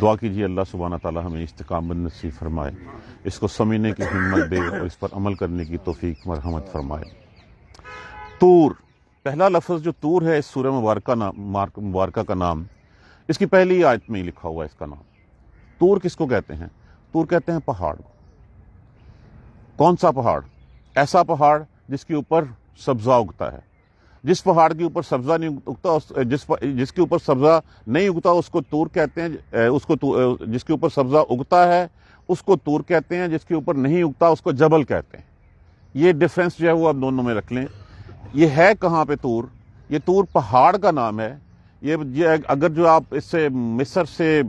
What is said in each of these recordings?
दुआ कीजिए अल्लाह सुबहाना ताली हमें इस्तकाम नसीब फरमाए इसको समझने की हिम्मत दे और इस पर अमल करने की तोफीक मरहमत फरमाए तूर पहला लफ्ज़ जो तूर है इस सूर्य मुबारक नाम मुबारक का नाम इसकी पहली आयत में ही लिखा हुआ है इसका नाम तूर किसको कहते हैं तूर कहते हैं पहाड़ कौन सा पहाड़ ऐसा पहाड़ जिसके ऊपर सब्जा उगता है जिस पहाड़ के ऊपर सब्जा नहीं उगता उस जिस जिसके ऊपर सब्जा नहीं उगता उसको तूर कहते हैं उसको जिसके ऊपर सब्जा उगता है उसको तूर कहते हैं जिसके ऊपर नहीं उगता उसको जबल कहते हैं ये डिफरेंस जो है वो आप दोनों में रख लें ये है कहाँ पे तूर ये तूर पहाड़ का नाम है ये, अगर जो आप इससे मिसर से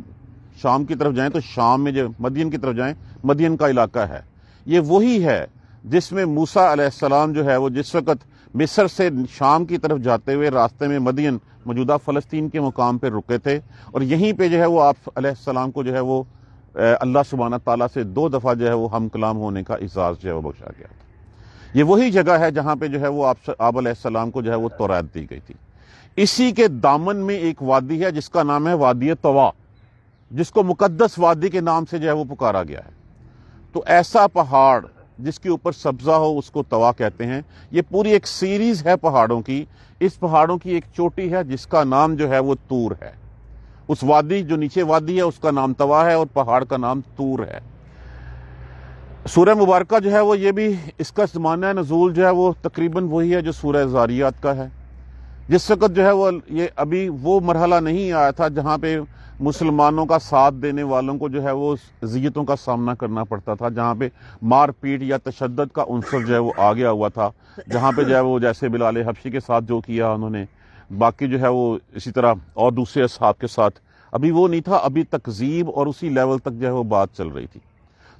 शाम की तरफ जाएं तो शाम में जो मदियन की तरफ जाएं मदियन का इलाका है ये वही है जिसमें मूसा अलैहिस्सलाम जो है वो जिस वक्त मिस्र से शाम की तरफ जाते हुए रास्ते में मदियन मौजूदा फ़लस्तीन के मुकाम पर रुके थे और यहीं पर जो है वो आप अलैहिस्सलाम को जो है वो अल्लाह सुबाना तला से दो दफ़ा जो है वो हम कलाम होने का एजाज़ जो है वो बख्शा गया था ये वही जगह है जहाँ पे जो है वो आप आबलम को जो है वो तोरात दी गई थी इसी के दामन में एक वादी है जिसका नाम है वादी तवा जिसको मुकदस वादी के नाम से जो है वो पुकारा गया है तो ऐसा पहाड़ जिसके ऊपर सब्जा हो उसको तवा कहते हैं ये पूरी एक सीरीज है पहाड़ों की इस पहाड़ों की एक चोटी है जिसका नाम जो है वो तूर है उस वादी जो नीचे वादी है उसका नाम तवा है और पहाड़ का नाम तूर है सूर्य मुबारक जो है वो ये भी इसका जमाना नजूल जो है वो तकरीबन वही है जो सूर्य जारियात का है जिस वक्त जो है वो ये अभी वो मरहला नहीं आया था जहाँ पे मुसलमानों का साथ देने वालों को जो है वो जीतों का सामना करना पड़ता था जहाँ पे मारपीट या तशद का अनसर जो है वो आ गया हुआ था जहाँ पे जो है वो जैसे बिलाल हफ्शी के साथ जो किया उन्होंने बाकी जो है वो इसी तरह और दूसरे असहाब के साथ अभी वो नहीं था अभी तकजीब और उसी लेवल तक जो है वो बात चल रही थी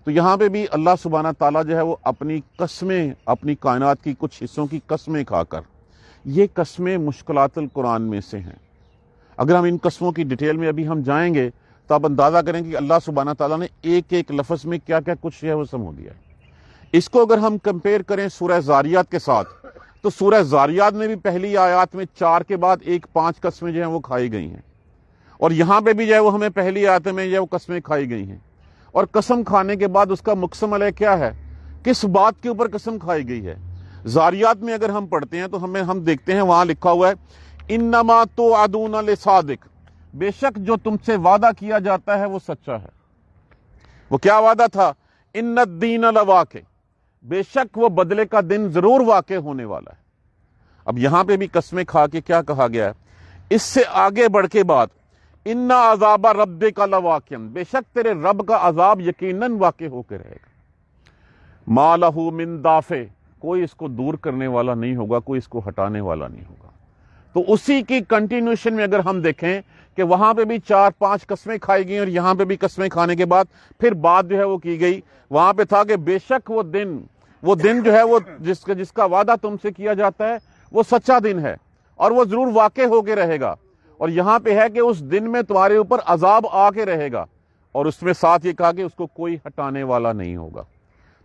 तो यहाँ पे भी अल्लाह सुबहाना ताला जो है वो अपनी कस्में अपनी कायनात की कुछ हिस्सों की कस्में खाकर ये कस्में मुश्किल कुरान में से हैं अगर हम इन कस्बों की डिटेल में अभी हम जाएंगे तो आप अंदाज़ा करें कि अल्लाह सुबाना तला ने एक एक लफ्ज़ में क्या क्या कुछ है वसम हो दिया इसको अगर हम कंपेयर करें सूर्य जारियात के साथ तो सूर्य जारियात में भी पहली आयात में चार के बाद एक पांच कस्में जो हैं वो खाई गई हैं और यहाँ पे भी जो है वो हमें पहली आयत में जो है वो कस्में खाई गई हैं और कसम खाने के बाद उसका मुकसम अलह क्या है किस बात के ऊपर कसम खाई गई है जारियात में अगर हम पढ़ते हैं तो हमें हम देखते हैं वहां लिखा हुआ है इन नमा तो आदून सादिक बेशक जो तुमसे वादा किया जाता है वो सच्चा है वो क्या वादा था इन दीन वाक़ बेशक वो बदले का दिन जरूर वाक़ होने वाला है अब यहां पे भी कस्में खा के क्या कहा गया है इससे आगे बढ़ के बाद इन्ना अजाबा रब का लवाकिन बेशक तेरे रब का अजाब यकीनन वाक़ होकर रहेगा मालहू मिन दाफे कोई इसको दूर करने वाला नहीं होगा कोई इसको हटाने वाला नहीं होगा तो उसी की कंटिन्यूशन में अगर हम देखें कि वहां पे भी चार पांच कस्में खाई गई और यहां पे भी कस्में खाने के बाद फिर बात जो है वो की गई वहां पे था कि बेशक वो दिन वो दिन जो है वो जिसका जिसका वादा तुमसे किया जाता है वो सच्चा दिन है और वो जरूर वाक़ होके रहेगा और यहाँ पे है कि उस दिन में तुम्हारे ऊपर अजाब आके रहेगा और उसमें साथ ये कहा कि उसको कोई हटाने वाला नहीं होगा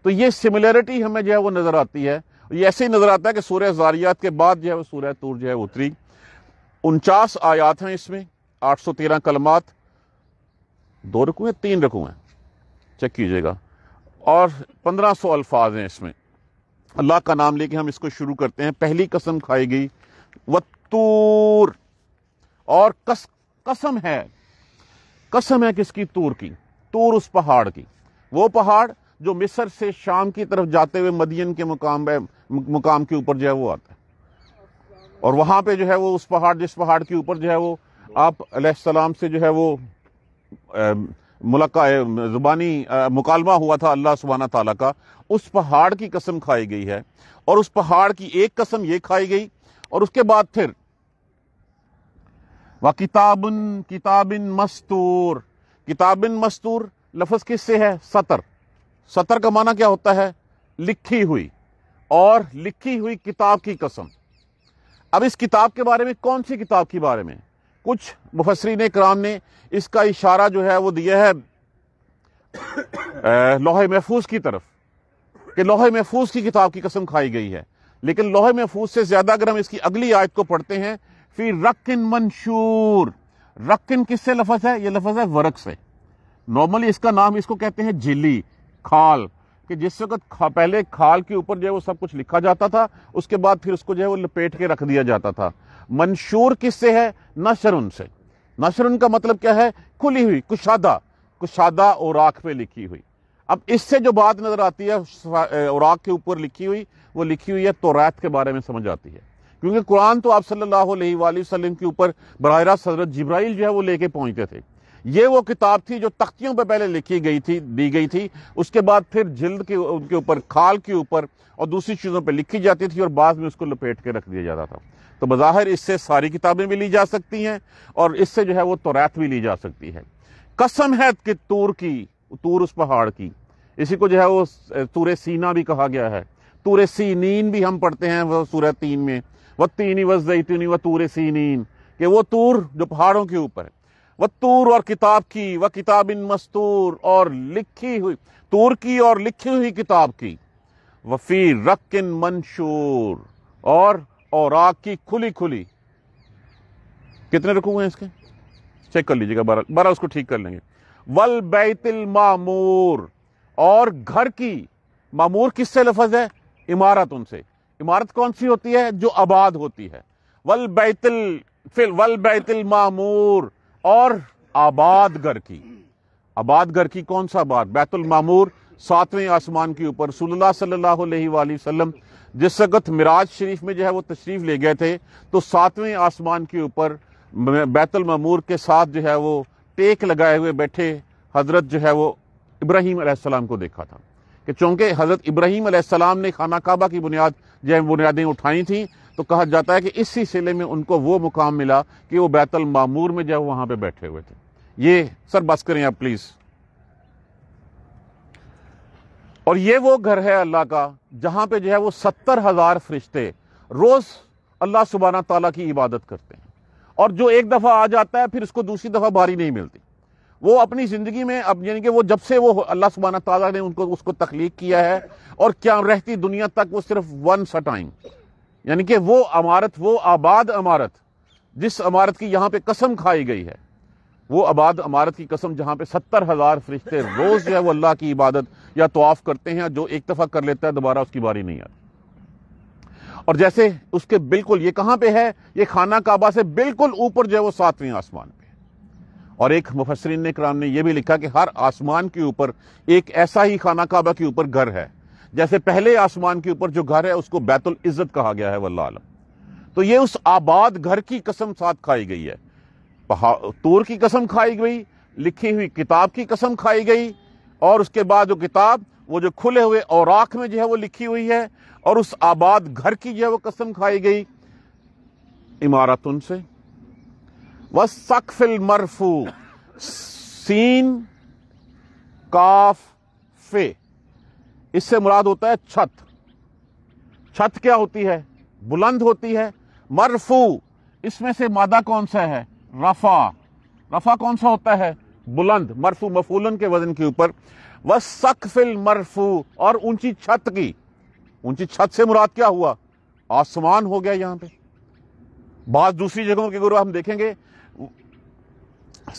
तो ये सिमिलरिटी हमें जो है वो नज़र आती है ये ऐसे ही नज़र आता है कि सूर्य जारियात के बाद जो है वो सूर्य तूर जो है उतरी उनचास आयात हैं इसमें आठ सौ तेरह कलमात दो रकू हैं तीन रकू हैं चेक कीजिएगा और पंद्रह सौ अल्फाज हैं इसमें अल्लाह का नाम लेके हम इसको शुरू करते हैं पहली कसम खाई गई वतूर और कस कसम है कसम है किसकी तूर की तूर उस पहाड़ की वो पहाड़ जो मिस्र से शाम की तरफ जाते हुए मदियन के मुकाम मुकाम के ऊपर जो है वो आता है और वहां पे जो है वो उस पहाड़ जिस पहाड़ के ऊपर जो है वो आप सलाम से जो है वो मुलाका ज़ुबानी मुकालमा हुआ था अल्लाह सुबहाना तला का उस पहाड़ की कसम खाई गई है और उस पहाड़ की एक कसम ये खाई गई और उसके बाद फिर व किताबन किताबिन मस्तूर किताबिन मस्तूर लफज किससे है सतर सतर का माना क्या होता है लिखी हुई और लिखी हुई किताब की कसम अब इस किताब के बारे में कौन सी किताब के बारे में कुछ मुफसरीन कराम ने इसका इशारा जो है वो दिया है लोहे महफूज की तरफ कि लोहे महफूज की किताब की कसम खाई गई है लेकिन लोहे महफूज से ज्यादा अगर हम इसकी अगली आयत को पढ़ते हैं फिर रकिन मंशूर रकिन किससे लफज है यह लफज है वर्क से नॉर्मली इसका नाम इसको कहते हैं जिली खाल कि जिस वक्त पहले खाल के ऊपर जो है वो सब कुछ लिखा जाता था उसके बाद फिर उसको जो है वो लपेट के रख दिया जाता था मंशूर किससे है नशरुन से नशरुन का मतलब क्या है खुली हुई कुशादा कुशादा और आख पे लिखी हुई अब इससे जो बात नज़र आती है औराक के ऊपर लिखी हुई वो लिखी हुई है तोरात के बारे में समझ आती है क्योंकि कुरान तो आप सल्लल्लाहु अलैहि वसल्लम के ऊपर बरह रास्त हजरत जिब्राइल जो है वो लेके पहुंचते थे ये वो किताब थी जो तख्तियों पर पहले लिखी गई थी दी गई थी उसके बाद फिर जिल्द के उनके ऊपर खाल के ऊपर और दूसरी चीज़ों पर लिखी जाती थी और बाद में उसको लपेट के रख दिया जाता था तो बज़ाहिर इससे सारी किताबें भी ली जा सकती हैं और इससे जो है वो तोरात भी ली जा सकती है कसम है कि तूर की तूर उस पहाड़ की इसी को जो है वो तूर सीना भी कहा गया है तूर सीनीन भी हम पढ़ते हैं वह सूरह तीन में वह तीनी वजदीनी व तूर सीनीन के वो तूर जो पहाड़ों के ऊपर है व तूर और किताब की व किताब इन मस्तूर और लिखी हुई तूर की और लिखी हुई किताब की वफी रक इन मंशूर और आग की खुली खुली कितने रुकू हैं इसके चेक कर लीजिएगा बारह बारह उसको ठीक कर लेंगे वल बैतिल मामूर और घर की मामूर किससे लफज है इमारत उनसे इमारत कौन सी होती है जो आबाद होती है वल बैतिल फिल वल बैतिल मामूर और आबाद घर की आबाद घर की कौन सा बात बैतुल मामूर सातवें आसमान के ऊपर सुल्ला सल्लल्लाहु अलैहि वसल्लम जिस वक्त मिराज शरीफ में जो है वो तशरीफ ले गए थे तो सातवें आसमान के ऊपर बैतुल मामूर के साथ जो है वो टेक लगाए हुए बैठे हजरत जो है वो इब्राहिम अलैहिस्सलाम को देखा था कि चूंकि हज़रत इब्राहिम अलैहिस्सलाम ने खाना काबा की बुनियाद जो है बुनियादें उठाई थी तो कहा जाता है कि इस सिलसिले में उनको वो मुकाम मिला कि वो बैतल मामूर में जब वहां पे बैठे हुए थे ये सर बस करें आप प्लीज़ और ये वो घर है अल्लाह का जहां पे जो है वो सत्तर हज़ार फरिश्ते रोज़ अल्लाह सुबहाना तला की इबादत करते हैं और जो एक दफ़ा आ जाता है फिर उसको दूसरी दफ़ा बारी नहीं मिलती वो अपनी ज़िंदगी में अब यानी कि वो जब से वो अल्लाह सुबाना ताला ने उनको उसको तख्लीक किया है और क्या रहती दुनिया तक वो सिर्फ वन अ यानी कि वो अमारत वो आबाद अमारत जिस अमारत की यहाँ पे कसम खाई गई है वो आबाद अमारत की कसम जहाँ पे सत्तर हज़ार फरिश्ते रोज़ जो है वो अल्लाह की इबादत या तोआफ करते हैं जो एक दफ़ा कर लेता है दोबारा उसकी बारी नहीं आती और जैसे उसके बिल्कुल ये कहां पे है ये खाना काबा से बिल्कुल ऊपर जो है वो सातवें आसमान पे और एक मुफसरीन ने कराम ने यह भी लिखा कि हर आसमान के ऊपर एक ऐसा ही खाना काबा के ऊपर घर है जैसे पहले आसमान के ऊपर जो घर है उसको बैतुल इज्जत कहा गया है वल्ला आलम तो ये उस आबाद घर की कसम साथ खाई गई है तूर की कसम खाई गई लिखी हुई किताब की कसम खाई गई और उसके बाद जो किताब वो जो खुले हुए और में जो है वो लिखी हुई है और उस आबाद घर की जो है वो कसम खाई गई इमारत उनसे व सकफिल मरफू सीन काफ फे इससे मुराद होता है छत छत क्या होती है बुलंद होती है मरफू इसमें से मादा कौन सा है रफा रफा कौन सा होता है बुलंद मरफू मफूलन के वजन के ऊपर वह सकफिल मरफू और ऊंची छत की ऊंची छत से मुराद क्या हुआ आसमान हो गया यहां पे बात दूसरी जगहों के गुरु हम देखेंगे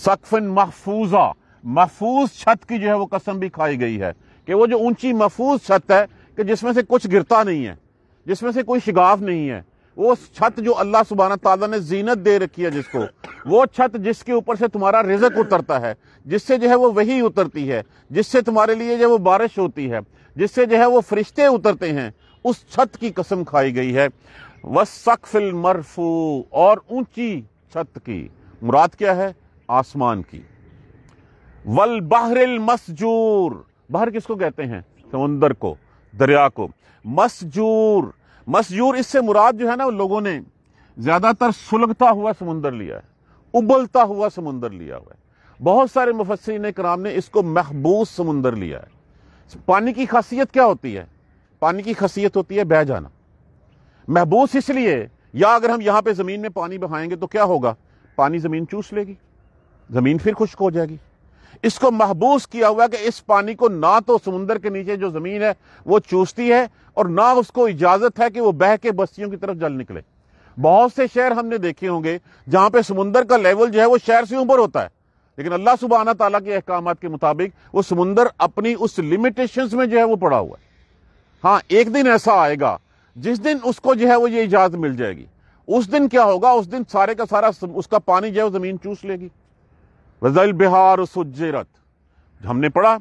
सकफिन महफूजा महफूज छत की जो है वो कसम भी खाई गई है कि वो जो ऊंची महफूज छत है कि जिसमें से कुछ गिरता नहीं है जिसमें से कोई शिगाफ नहीं है वो छत जो अल्लाह सुबहाना तला ने जीनत दे रखी है जिसको वो छत जिसके ऊपर से तुम्हारा रिजक उतरता है जिससे जो है वो वही उतरती है जिससे तुम्हारे लिए जो वो बारिश होती है जिससे जो है वो फरिश्ते उतरते हैं उस छत की कसम खाई गई है वह सकफिल मरफू और ऊंची छत की मुराद क्या है आसमान की वल बहरिल मसजूर बाहर किसको कहते हैं समुंदर को दरिया को मसजूर मसजूर इससे मुराद जो है ना लोगों ने ज्यादातर सुलगता हुआ समुंदर लिया है उबलता हुआ समुंदर लिया हुआ है बहुत सारे मुफसरीन कराम ने इसको महबूस समुंदर लिया है पानी की खासियत क्या होती है पानी की खासियत होती है बह जाना महबूस इसलिए या अगर हम यहां पे ज़मीन में पानी बहाएंगे तो क्या होगा पानी ज़मीन चूस लेगी ज़मीन फिर खुश्क हो जाएगी इसको महबूस किया हुआ कि इस पानी को ना तो समुंदर के नीचे जो ज़मीन है वो चूसती है और ना उसको इजाज़त है कि वो बह के बस्तियों की तरफ जल निकले बहुत से शहर हमने देखे होंगे जहां पे समुंदर का लेवल जो है वो शहर से ऊपर होता है लेकिन अल्लाह सुबहाना तला के अहकाम के मुताबिक वो समुंदर अपनी उस लिमिटेशन में जो है वो पड़ा हुआ है हाँ एक दिन ऐसा आएगा जिस दिन उसको जो है वो ये इजाज़त मिल जाएगी उस दिन क्या होगा उस दिन सारे का सारा उसका पानी जो है वो ज़मीन चूस लेगी वजल बिहार सुजरत हमने पढ़ा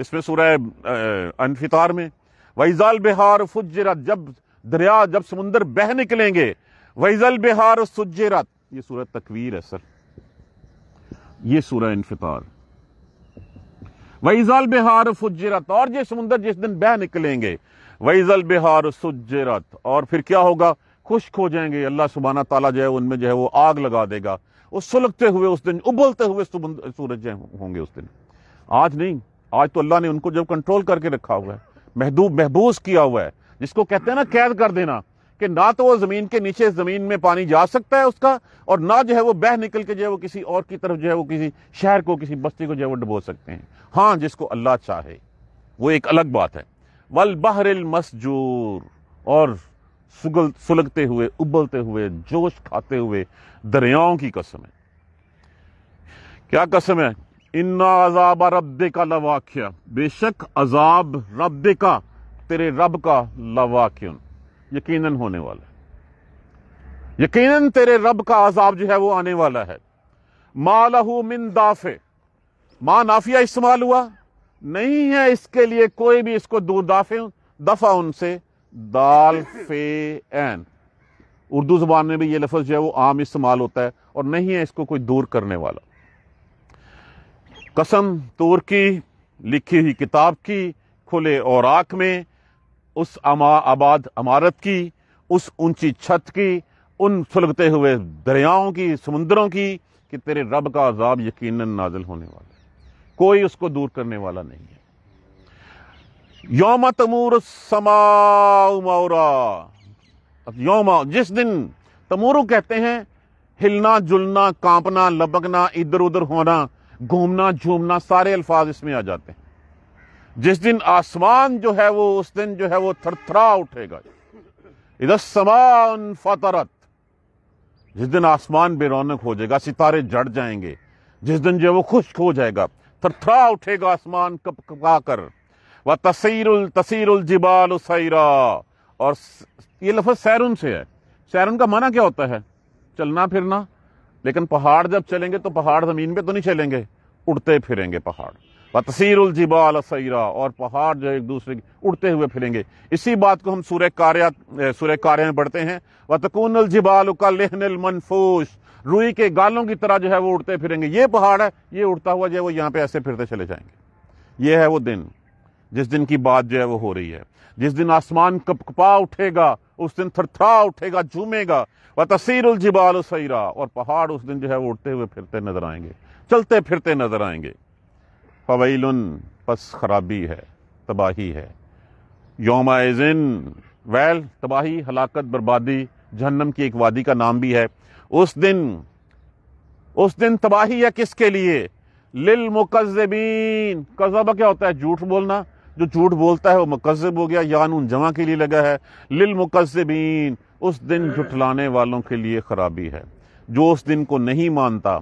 इसमें सूर अनफितार में वैजल बिहार फुजरत जब दरिया जब समुंदर बह निकलेंगे वैजल बिहार सुजरत ये सूरह तकवीर है सर ये सूर इनफितार वैजल बिहार फुजरत और ये समुंदर जिस दिन बह निकलेंगे वैजल बिहार सुजरत और फिर क्या होगा खुश्क हो जाएंगे अल्लाह सुबाना ताला जो है उनमें जो है वो आग लगा देगा वो सुलगते हुए उस दिन उबलते हुए सूरज होंगे उस दिन आज नहीं आज तो अल्लाह ने उनको जब कंट्रोल करके रखा हुआ है महदूब महबूस किया हुआ है जिसको कहते हैं ना कैद कर देना कि ना तो वो जमीन के नीचे जमीन में पानी जा सकता है उसका और ना जो है वो बह निकल के जो है वो किसी और की तरफ जो है वो किसी शहर को किसी बस्ती को जो है वो डुबो सकते हैं हाँ जिसको अल्लाह चाहे वो एक अलग बात है वल बहर मसजूर और सुगल सुलगते हुए उबलते हुए जोश खाते हुए दरियाओं की कसम है क्या कसम है इन्ना अजाब रब्बे का लवाख्या बेशक अजाब रब का तेरे रब का लवाक्यन यकीनन होने वाला है यकीनन तेरे रब का अजाब जो है वो आने वाला है मा लहू मिन दाफे मा नाफिया इस्तेमाल हुआ नहीं है इसके लिए कोई भी इसको दो दाफे दफा उनसे दाल फे एन उर्दू ज़बान में भी ये लफज जो है वो आम इस्तेमाल होता है और नहीं है इसको कोई दूर करने वाला कसम तोर की लिखी हुई किताब की खुले और आख में उस अमा आबाद अमारत की उस ऊंची छत की उन सुलगते हुए दरियाओं की समुद्रों की कि तेरे रब का अजाब यकीन नाजिल होने वाला है कोई उसको दूर करने वाला नहीं है योम तमूर समाउरा योम जिस दिन तमूरू कहते हैं हिलना जुलना कांपना लबकना इधर उधर होना घूमना झूमना सारे अल्फाज इसमें आ जाते हैं जिस दिन आसमान जो है वो उस दिन जो है वो थरथरा उठेगा इधर समान फतरत जिस दिन आसमान बेरौनक हो जाएगा सितारे जड़ जाएंगे जिस दिन जो है वो खुश्क हो जाएगा थरथरा उठेगा आसमान कप कपा कर व तसीरुल तसीरुल जिबाल सैरा और ये लफज सैरुन से है सैरुन का माना क्या होता है चलना फिरना लेकिन पहाड़ जब चलेंगे तो पहाड़ जमीन पे तो नहीं चलेंगे उड़ते फिरेंगे पहाड़ व तसीरुल जिबाल सैरा और पहाड़ जो एक दूसरे के उड़ते हुए फिरेंगे इसी बात को हम सूर्य कार्य सूर्य कार्य में पढ़ते हैं व तकून जिबाल का लेहनल मनफूश रुई के गालों की तरह जो है वो उड़ते फिरेंगे ये पहाड़ है ये उड़ता हुआ जो है वो यहाँ पे ऐसे फिरते चले जाएंगे ये है वो दिन जिस दिन की बात जो है वो हो रही है जिस दिन आसमान कपकपा उठेगा उस दिन थरथरा उठेगा झूमेगा व तसीर उलजिबाल सईरा और पहाड़ उस दिन जो है वो उठते हुए फिरते नजर आएंगे चलते फिरते नजर आएंगे फवैल पस खराबी है तबाही है योम वैल तबाही हलाकत बर्बादी जहन्नम की एक वादी का नाम भी है उस दिन उस दिन तबाही है किसके लिए लिल मुकजबीन कजबा क्या होता है झूठ बोलना जो झूठ बोलता है वो मुकजब हो गया या नून जमा के लिए लगा है लिल मुकजबीन उस दिन झुठलाने वालों के लिए खराबी है जो उस दिन को नहीं मानता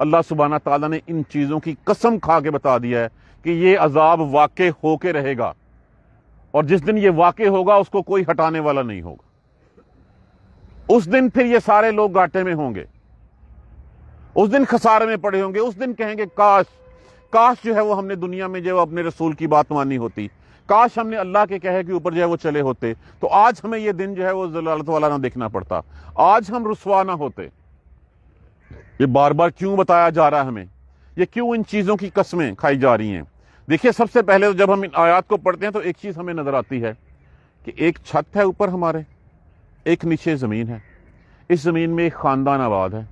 अल्लाह सुबहाना ताला ने इन चीज़ों की कसम खा के बता दिया है कि ये अजाब वाक़ होके रहेगा और जिस दिन ये वाक़ होगा उसको कोई हटाने वाला नहीं होगा उस दिन फिर ये सारे लोग घाटे में होंगे उस दिन खसारे में पड़े होंगे उस दिन कहेंगे काश काश जो है वो हमने दुनिया में जो अपने रसूल की बात मानी होती काश हमने अल्लाह के कहे के ऊपर जो है वो चले होते तो आज हमें ये दिन जो है वो जलालत वाला ना देखना पड़ता आज हम रसवा ना होते ये बार बार क्यों बताया जा रहा है हमें ये क्यों इन चीज़ों की कस्में खाई जा रही हैं देखिए सबसे पहले तो जब हम इन आयात को पढ़ते हैं तो एक चीज़ हमें नज़र आती है कि एक छत है ऊपर हमारे एक नीचे ज़मीन है इस ज़मीन में एक ख़ानदान आबाद है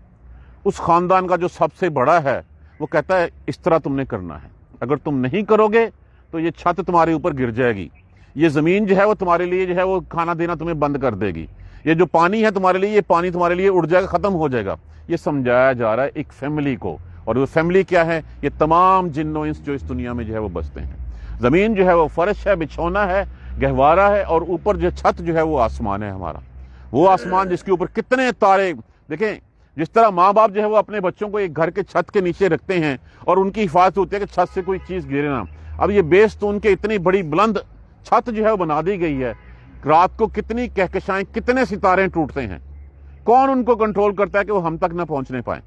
उस ख़ानदान का जो सबसे बड़ा है वो कहता है इस तरह तुमने करना है अगर तुम नहीं करोगे तो ये छत तुम्हारे ऊपर गिर जाएगी ये ज़मीन जो है वो तुम्हारे लिए जो है वो खाना देना तुम्हें बंद कर देगी ये जो पानी है तुम्हारे लिए ये पानी तुम्हारे लिए उड़ जाएगा ख़त्म हो जाएगा ये समझाया जा रहा है एक फैमिली को और वो फैमिली क्या है ये तमाम जिनो इंस जो इस दुनिया में जो है वो बसते हैं ज़मीन जो है वो फर्श है बिछौना है गहवारा है और ऊपर जो छत जो है वो आसमान है हमारा वो आसमान जिसके ऊपर कितने तारे देखें जिस तरह माँ बाप जो है वो अपने बच्चों को एक घर के छत के नीचे रखते हैं और उनकी हिफाजत होती है कि छत से कोई चीज़ गिरे ना अब ये बेस तो उनके इतनी बड़ी बुलंद छत जो है वो बना दी गई है रात को कितनी कहकशाएं कितने सितारे टूटते हैं कौन उनको कंट्रोल करता है कि वो हम तक ना पहुंचने पाए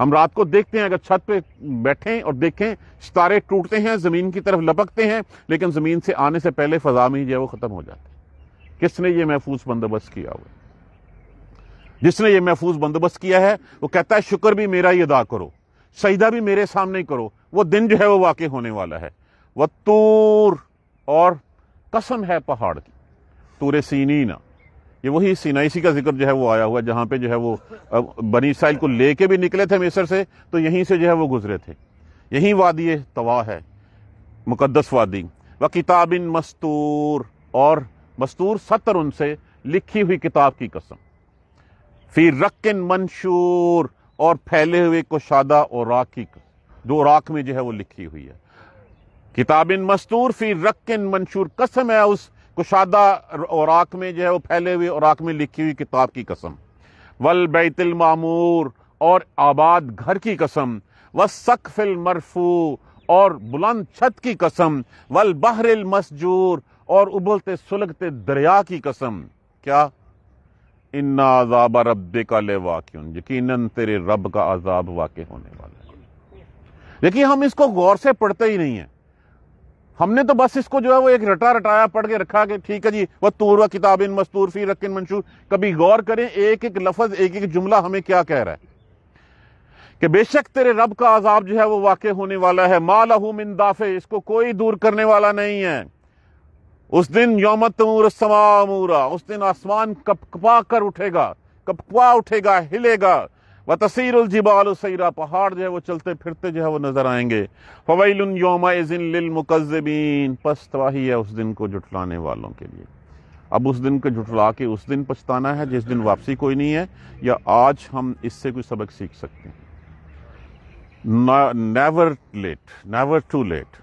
हम रात को देखते हैं अगर छत पे बैठें और देखें सितारे टूटते हैं ज़मीन की तरफ लपकते हैं लेकिन ज़मीन से आने से पहले फजा में ही जो है वो ख़त्म हो जाते हैं किसने ये महफूज बंदोबस्त किया हुआ है जिसने ये महफूज बंदोबस्त किया है वो कहता है शुक्र भी मेरा ही अदा करो सजदा भी मेरे सामने करो वो दिन जो है वो वाकई होने वाला है वह तूर और कसम है पहाड़ की तूर ना ये वही सीनाइसी का जिक्र जो है वो आया हुआ जहाँ पे जो है वो बनी साइल को लेके भी निकले थे मिसर से तो यहीं से जो है वो गुजरे थे यही वादी तवा है मुकदस वादी व किताबिन मस्तूर और मस्तूर सत्तर उनसे लिखी हुई किताब की कसम फिर रक्न मंशूर और फैले हुए कुशादा और राखी दो राख में जो है वो लिखी हुई है किताबिन मस्तूर फिर रक्न मंशूर कसम है उस कुशादा और राख में जो है वो फैले हुए राख में लिखी हुई किताब की कसम वल बैतुल मामूर और आबाद घर की कसम व सकफिल मरफू और बुलंद छत की कसम वल बहरिल मसजूर और उबलते सुलगते दरिया की कसम क्या इन्ना अजाब रब का ले वाक्यून यकीन तेरे रब का अजाब वाक़ होने वाला है देखिए हम इसको गौर से पढ़ते ही नहीं है हमने तो बस इसको जो है वो एक रटा रटाया पढ़ के रखा के ठीक है जी वह तूर व किताब इन मस्तूर फी इन मंशूर कभी गौर करें एक एक लफज एक एक जुमला हमें क्या कह रहा है कि बेशक तेरे रब का अजाब जो है वो वाक़ होने वाला है मा लहू मिन दाफे इसको कोई दूर करने वाला नहीं है उस दिन यौमत मूरा उस दिन आसमान कपकपा कर उठेगा कपकपा उठेगा हिलेगा व तसीर उलजिबाल सैरा पहाड़ जो है वो चलते फिरते जो है वो नजर आएंगे फवैल योमा मुकजबीन पस्तवाही है उस दिन को जुटलाने वालों के लिए अब उस दिन को जुटला के उस दिन पछताना है जिस दिन वापसी कोई नहीं है या आज हम इससे कोई सबक सीख सकते हैं never late never too late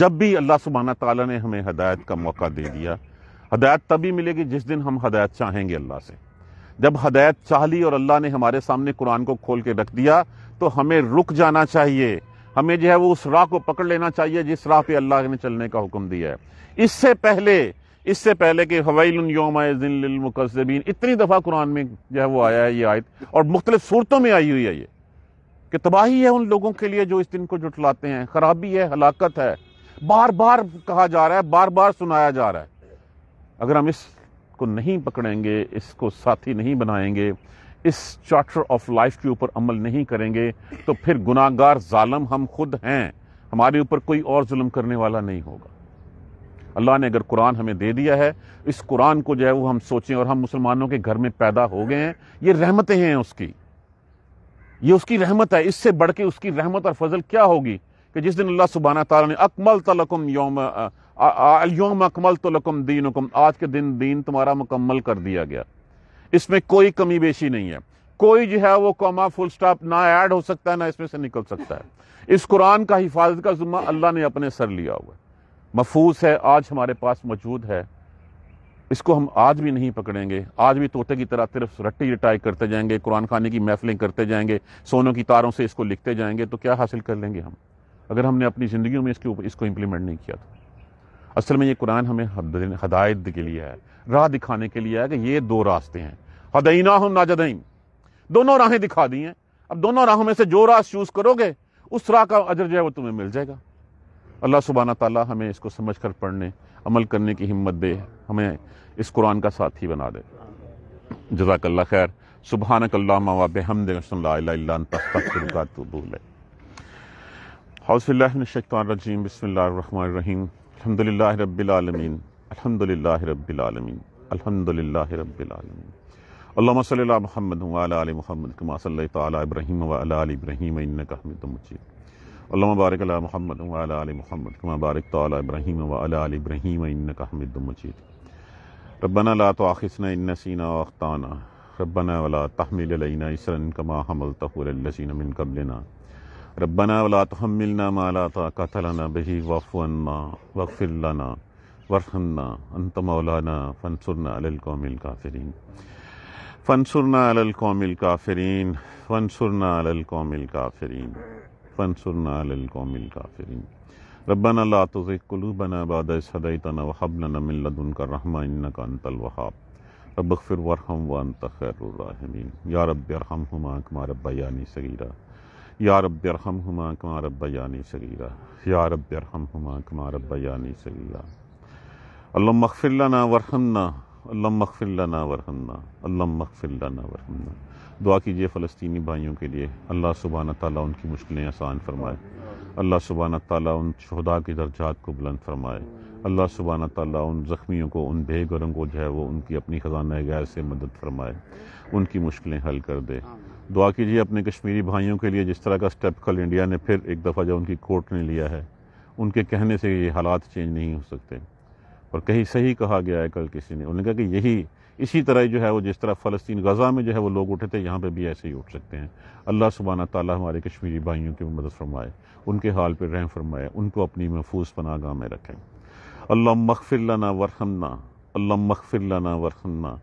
जब भी अल्लाह सुबहाना ताला ने हमें हदायत का मौका दे दिया हदायत तभी मिलेगी जिस दिन हम हदायत चाहेंगे अल्लाह से जब हदायत चाह ली और अल्लाह ने हमारे सामने कुरान को खोल के रख दिया तो हमें रुक जाना चाहिए हमें जो है वो उस राह को पकड़ लेना चाहिए जिस राह पे अल्लाह ने चलने का हुक्म दिया है इससे पहले इससे पहले कि हवैल योमकसबीन इतनी दफ़ा कुरान में जो है वो आया है ये आयत और मुख्तलिफ सूरतों में आई हुई है ये कि तबाही है उन लोगों के लिए जो इस दिन को जुटलाते हैं खराबी है हलाकत है बार बार कहा जा रहा है बार बार सुनाया जा रहा है अगर हम इसको नहीं पकड़ेंगे इसको साथी नहीं बनाएंगे इस चार्टर ऑफ लाइफ के ऊपर अमल नहीं करेंगे तो फिर गुनागार जालम हम खुद हैं हमारे ऊपर कोई और जुल्म करने वाला नहीं होगा अल्लाह ने अगर कुरान हमें दे दिया है इस कुरान को जो है वो हम सोचें और हम मुसलमानों के घर में पैदा हो गए हैं ये रहमतें हैं उसकी ये उसकी रहमत है इससे बढ़ के उसकी रहमत और फजल क्या होगी कि जिस दिन अल्लाह सुबहाना तारा ने अकमल तलकुम योम योम अकमल तलकुम दीनकुम आज के दिन दीन तुम्हारा मुकम्मल कर दिया गया इसमें कोई कमी बेशी नहीं है कोई जो है वो कॉमा फुल स्टॉप ना ऐड हो सकता है ना इसमें से निकल सकता है इस कुरान का हिफाजत का जुम्मा अल्लाह ने अपने सर लिया हुआ है महफूज है आज हमारे पास मौजूद है इसको हम आज भी नहीं पकड़ेंगे आज भी तोते की तरह सिर्फ रट्टी रटाई करते जाएंगे कुरान खाने की महफिलें करते जाएंगे सोनों की तारों से इसको लिखते जाएंगे तो क्या हासिल कर लेंगे हम अगर हमने अपनी ज़िंदगी में इसके ऊपर इसको इम्प्लीमेंट नहीं किया तो असल में ये कुरान हमें हदायत के लिए है राह दिखाने के लिए है कि ये दो रास्ते हैं हदईना हम नाजदईन दोनों राहें दिखा दी हैं अब दोनों राहों में से जो राह चूज़ करोगे उस राह का अजर जो है वो तुम्हें मिल जाएगा अल्लाह सुबहाना ताला हमें इसको समझ कर पढ़ने अमल करने की हिम्मत दे हमें इस कुरान का साथी बना दे जजाकल्ला खैर सुबहानकल्ला मावा बेहमद हाउसफ़िल्लाशतरजीम बसमीम अलहमदिल्ला रबालमीन अलहमदिल्ला रबालमीन अलहमदिल्ला रबालमीन अल्लाम महमद वाल महमद कमा सल तब्राहीम बारक महमद वाल महमद कमा बारक तब्राहीम वाल रबना ला तो आखिसना इन सीना वख्ताना रबना वाला तहमिल इसरन कमा हमल तहर कबलना रब्बना वला तहमिलना माला ताकत लना बिही वफ़ना वफ़िलना वरहन्ना अंत मौलाना फनसुरना अलकौमिल काफरीन फनसुरना अलकौमिल काफरीन फनसुरना अलकौमिल काफरीन फनसुरना अलकौमिल काफरीन रब्बना ला तुज़िग कुलूबना बाद इज़ हदैतना वहब लना मिन लदुनका रहमा इन्नका अंतल वहाब रब फिर वरहम व अंत खैरुर्राहिमीन या रब अरहमहुमा कमा रब्बयानी सगीरा या रब अरहम कमा रब्बा यानी सगीरा या रब अरहम कमा रब्बा यानी सगीरा अल्लाम मखफिल्लाना वरहमना अल्लाम मखफिल्लाना वरहमना अल्लाम मखफिल्लाना वरहमना दुआ कीजिए फ़लस्तनी भाइयों के लिए अल्लाह सुबहाना ताली उनकी मुश्किलें आसान फरमाए अल्लाह सुबहान ताली उन शहदा के दर्जात को बुलंद फरमाए अल्लाह सुबहान ताली उन ज़ख्मियों को उन बेघरों को जो है वो उनकी अपनी ख़जाना गैर से मदद फरमाए उनकी मुश्किलें हल कर दे दुआ कीजिए अपने कश्मीरी भाइयों के लिए जिस तरह का स्टेप कल इंडिया ने फिर एक दफ़ा जब उनकी कोर्ट ने लिया है उनके कहने से ये हालात चेंज नहीं हो सकते और कहीं सही कहा गया है कल किसी ने उन्होंने कहा कि यही इसी तरह जो है वो जिस तरह फ़लस्तीन गज़ा में जो है वो लोग उठे थे यहाँ पर भी ऐसे ही उठ सकते हैं अल्लाह सुबाना ताली हमारे कश्मीरी भाइयों की मदद फरमाए उनके हाल पर रहम फरमाए उनको अपनी महफूज पनागाह में रखें अल्लाह मखफिल्लाना वरहमना अल्लाह मखफिल्लाना वरहमना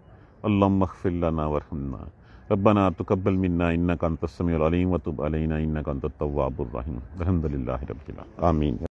अल्लाह मखफिल्लाना वरहमना रब्बना तकबल मिन्ना इन्ना कंत समीम वतुब अलैना इन्ना कंत तवाबुर रहीम अलहमदिल्ला रबीला आमीन